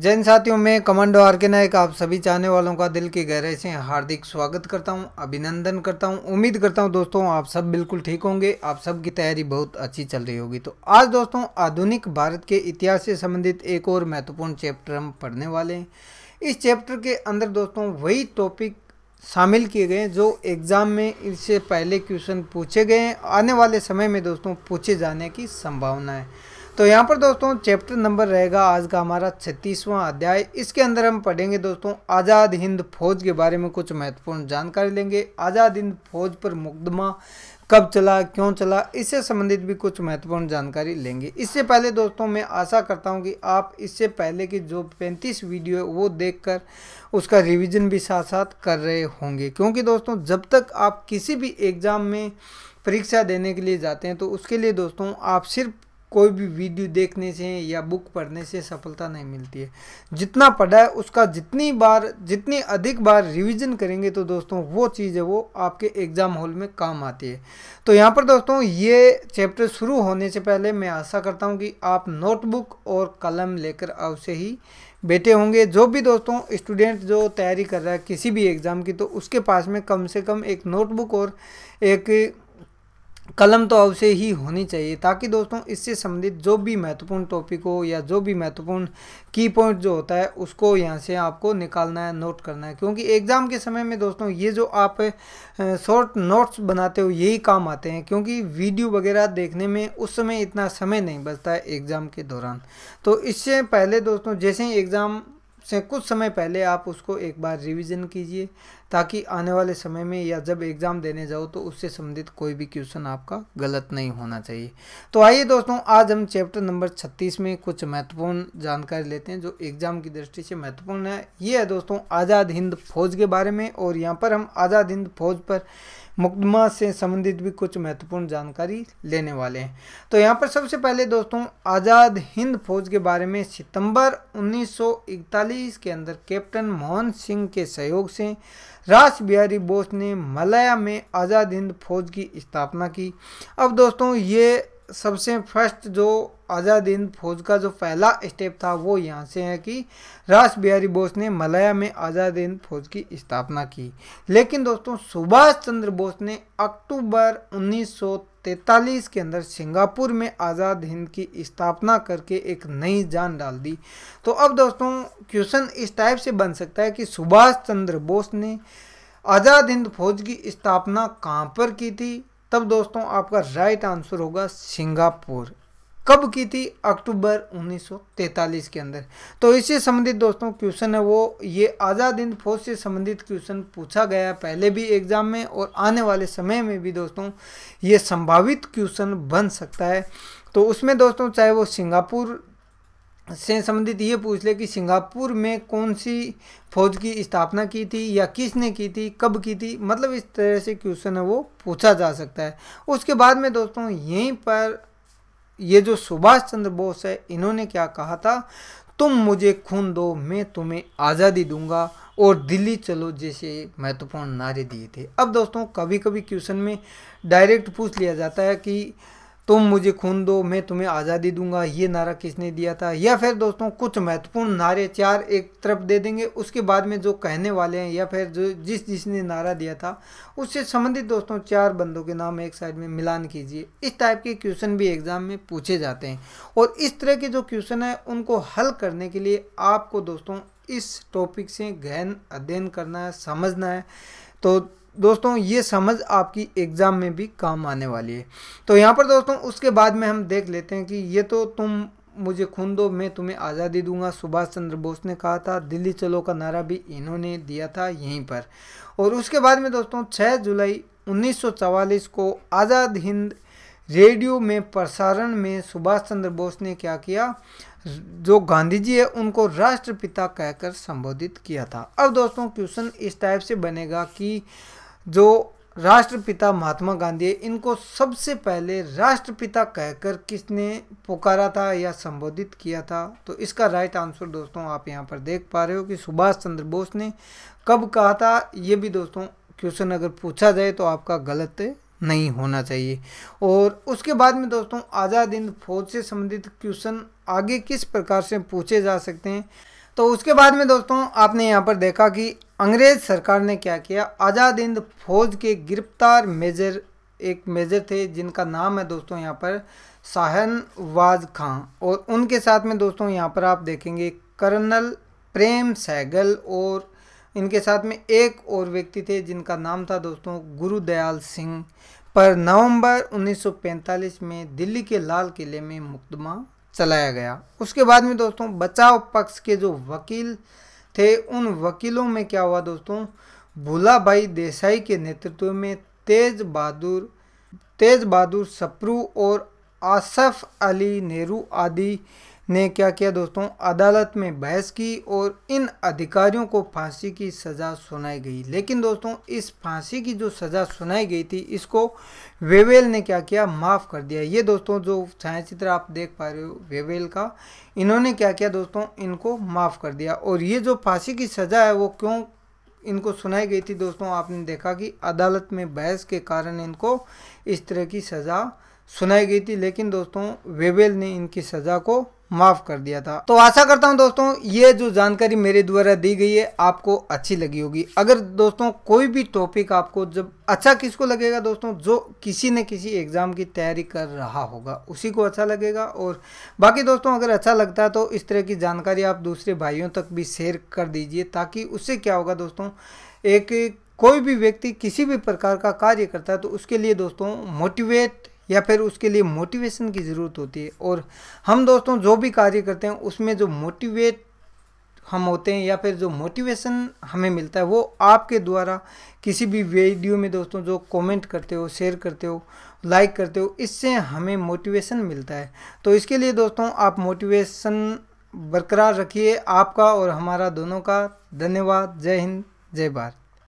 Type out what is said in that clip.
जैन साथियों में commando are के नायक आप सभी चाहने वालों का दिल की गहराई से हार्दिक स्वागत करता हूं अभिनंदन करता हूं उम्मीद करता हूं दोस्तों आप सब बिल्कुल ठीक होंगे आप सब की तैयारी बहुत अच्छी चल रही होगी तो आज दोस्तों आधुनिक भारत के इतिहास से संबंधित एक और महत्वपूर्ण चैप्टर हम पढ़ने वाले हैं इस चैप्टर के अंदर दोस्तों वही टॉपिक शामिल किए गए जो एग्ज़ाम में इससे पहले क्वेश्चन पूछे गए हैं आने वाले समय में दोस्तों पूछे जाने की संभावना है तो यहाँ पर दोस्तों चैप्टर नंबर रहेगा आज का हमारा छत्तीसवां अध्याय इसके अंदर हम पढ़ेंगे दोस्तों आज़ाद हिंद फौज के बारे में कुछ महत्वपूर्ण जानकारी लेंगे आज़ाद हिंद फौज पर मुकदमा कब चला क्यों चला इससे संबंधित भी कुछ महत्वपूर्ण जानकारी लेंगे इससे पहले दोस्तों मैं आशा करता हूं कि आप इससे पहले की जो 35 वीडियो है वो देखकर उसका रिवीजन भी साथ साथ कर रहे होंगे क्योंकि दोस्तों जब तक आप किसी भी एग्ज़ाम में परीक्षा देने के लिए जाते हैं तो उसके लिए दोस्तों आप सिर्फ कोई भी वीडियो देखने से या बुक पढ़ने से सफलता नहीं मिलती है जितना पढ़ा है उसका जितनी बार जितनी अधिक बार रिवीजन करेंगे तो दोस्तों वो चीज़ है वो आपके एग्ज़ाम हॉल में काम आती है तो यहाँ पर दोस्तों ये चैप्टर शुरू होने से पहले मैं आशा करता हूँ कि आप नोटबुक और कलम लेकर अवश्य ही बैठे होंगे जो भी दोस्तों स्टूडेंट जो तैयारी कर रहा है किसी भी एग्ज़ाम की तो उसके पास में कम से कम एक नोटबुक और एक कलम तो अवश्य ही होनी चाहिए ताकि दोस्तों इससे संबंधित जो भी महत्वपूर्ण टॉपिक हो या जो भी महत्वपूर्ण की पॉइंट जो होता है उसको यहाँ से आपको निकालना है नोट करना है क्योंकि एग्ज़ाम के समय में दोस्तों ये जो आप शॉर्ट नोट्स बनाते हो यही काम आते हैं क्योंकि वीडियो वगैरह देखने में उस समय इतना समय नहीं बचता है एग्ज़ाम के दौरान तो इससे पहले दोस्तों जैसे ही एग्ज़ाम से कुछ समय पहले आप उसको एक बार रिवीजन कीजिए ताकि आने वाले समय में या जब एग्ज़ाम देने जाओ तो उससे संबंधित कोई भी क्वेश्चन आपका गलत नहीं होना चाहिए तो आइए दोस्तों आज हम चैप्टर नंबर छत्तीस में कुछ महत्वपूर्ण जानकारी लेते हैं जो एग्ज़ाम की दृष्टि से महत्वपूर्ण है ये है दोस्तों आज़ाद हिंद फौज के बारे में और यहाँ पर हम आज़ाद हिंद फौज पर मुकदमा से संबंधित भी कुछ महत्वपूर्ण जानकारी लेने वाले हैं तो यहाँ पर सबसे पहले दोस्तों आज़ाद हिंद फौज के बारे में सितंबर 1941 के अंदर कैप्टन मोहन सिंह के सहयोग से रास बिहारी बोस ने मलया में आज़ाद हिंद फौज की स्थापना की अब दोस्तों ये सबसे फर्स्ट जो आज़ाद हिंद फौज का जो पहला स्टेप था वो यहाँ से है कि रास बिहारी बोस ने मलया में आज़ाद हिंद फौज की स्थापना की लेकिन दोस्तों सुभाष चंद्र बोस ने अक्टूबर उन्नीस 1943 के अंदर सिंगापुर में आज़ाद हिंद की स्थापना करके एक नई जान डाल दी तो अब दोस्तों क्वेश्चन इस टाइप से बन सकता है कि सुभाष चंद्र बोस ने आज़ाद हिंद फौज की स्थापना कहाँ पर की थी तब दोस्तों आपका राइट आंसर होगा सिंगापुर कब की थी अक्टूबर 1943 के अंदर तो इससे संबंधित दोस्तों क्वेश्चन है वो ये आज़ाद हिंद फौज से संबंधित क्वेश्चन पूछा गया पहले भी एग्जाम में और आने वाले समय में भी दोस्तों ये संभावित क्वेश्चन बन सकता है तो उसमें दोस्तों चाहे वो सिंगापुर से संबंधित ये पूछ ले कि सिंगापुर में कौन सी फौज की स्थापना की थी या किसने की थी कब की थी मतलब इस तरह से क्वेश्चन है वो पूछा जा सकता है उसके बाद में दोस्तों यहीं पर ये जो सुभाष चंद्र बोस है इन्होंने क्या कहा था तुम मुझे खून दो मैं तुम्हें आज़ादी दूंगा और दिल्ली चलो जैसे महत्वपूर्ण नारे दिए थे अब दोस्तों कभी कभी क्वेश्चन में डायरेक्ट पूछ लिया जाता है कि तुम मुझे खून दो मैं तुम्हें आज़ादी दूंगा ये नारा किसने दिया था या फिर दोस्तों कुछ महत्वपूर्ण नारे चार एक तरफ दे देंगे उसके बाद में जो कहने वाले हैं या फिर जो जिस जिसने नारा दिया था उससे संबंधित दोस्तों चार बंदों के नाम एक साइड में मिलान कीजिए इस टाइप के क्वेश्चन भी एग्ज़ाम में पूछे जाते हैं और इस तरह के जो क्वेश्चन हैं उनको हल करने के लिए आपको दोस्तों इस टॉपिक से गहन अध्ययन करना है समझना है तो दोस्तों ये समझ आपकी एग्ज़ाम में भी काम आने वाली है तो यहाँ पर दोस्तों उसके बाद में हम देख लेते हैं कि ये तो तुम मुझे खून दो मैं तुम्हें आज़ादी दूंगा सुभाष चंद्र बोस ने कहा था दिल्ली चलो का नारा भी इन्होंने दिया था यहीं पर और उसके बाद में दोस्तों 6 जुलाई 1944 को आज़ाद हिंद रेडियो में प्रसारण में सुभाष चंद्र बोस ने क्या किया जो गांधी जी है उनको राष्ट्रपिता कहकर संबोधित किया था अब दोस्तों क्वेश्चन इस टाइप से बनेगा कि जो राष्ट्रपिता महात्मा गांधी है इनको सबसे पहले राष्ट्रपिता कहकर किसने पुकारा था या संबोधित किया था तो इसका राइट आंसर दोस्तों आप यहाँ पर देख पा रहे हो कि सुभाष चंद्र बोस ने कब कहा था ये भी दोस्तों क्वेश्चन अगर पूछा जाए तो आपका गलत नहीं होना चाहिए और उसके बाद में दोस्तों आज़ाद हिंद फौज से संबंधित क्वेश्चन आगे किस प्रकार से पूछे जा सकते हैं तो उसके बाद में दोस्तों आपने यहाँ पर देखा कि अंग्रेज सरकार ने क्या किया आज़ाद हिंद फौज के गिरफ्तार मेजर एक मेजर थे जिनका नाम है दोस्तों यहाँ पर वाज खां और उनके साथ में दोस्तों यहाँ पर आप देखेंगे कर्नल प्रेम सहगल और इनके साथ में एक और व्यक्ति थे जिनका नाम था दोस्तों गुरुदयाल सिंह पर नवंबर 1945 में दिल्ली के लाल किले में मुकदमा चलाया गया उसके बाद में दोस्तों बचाव पक्ष के जो वकील थे उन वकीलों में क्या हुआ दोस्तों भूला भाई देसाई के नेतृत्व में तेज बहादुर तेज बहादुर सप्रू और आसफ अली नेहरू आदि ने क्या किया दोस्तों अदालत में बहस की और इन अधिकारियों को फांसी की सज़ा सुनाई गई लेकिन दोस्तों इस फांसी की जो सज़ा सुनाई गई थी इसको वेवेल ने क्या किया माफ़ कर दिया ये दोस्तों जो छायाचित्र आप देख पा रहे हो वेवेल का इन्होंने क्या किया दोस्तों इनको माफ़ कर दिया और ये जो फांसी की सज़ा है वो क्यों इनको सुनाई गई थी दोस्तों आपने देखा कि अदालत में बहस के कारण इनको इस तरह की सज़ा सुनाई गई थी लेकिन दोस्तों वेवेल ने इनकी सज़ा को माफ़ कर दिया था तो आशा करता हूँ दोस्तों ये जो जानकारी मेरे द्वारा दी गई है आपको अच्छी लगी होगी अगर दोस्तों कोई भी टॉपिक आपको जब अच्छा किसको लगेगा दोस्तों जो किसी न किसी एग्ज़ाम की तैयारी कर रहा होगा उसी को अच्छा लगेगा और बाकी दोस्तों अगर अच्छा लगता है तो इस तरह की जानकारी आप दूसरे भाइयों तक भी शेयर कर दीजिए ताकि उससे क्या होगा दोस्तों एक कोई भी व्यक्ति किसी भी प्रकार का कार्य करता है तो उसके लिए दोस्तों मोटिवेट या फिर उसके लिए मोटिवेशन की ज़रूरत होती है और हम दोस्तों जो भी कार्य करते हैं उसमें जो मोटिवेट हम होते हैं या फिर जो मोटिवेशन हमें मिलता है वो आपके द्वारा किसी भी वीडियो में दोस्तों जो कमेंट करते हो शेयर करते हो लाइक करते हो इससे हमें मोटिवेशन मिलता है तो इसके लिए दोस्तों आप मोटिवेशन बरकरार रखिए आपका और हमारा दोनों का धन्यवाद जय हिंद जय भारत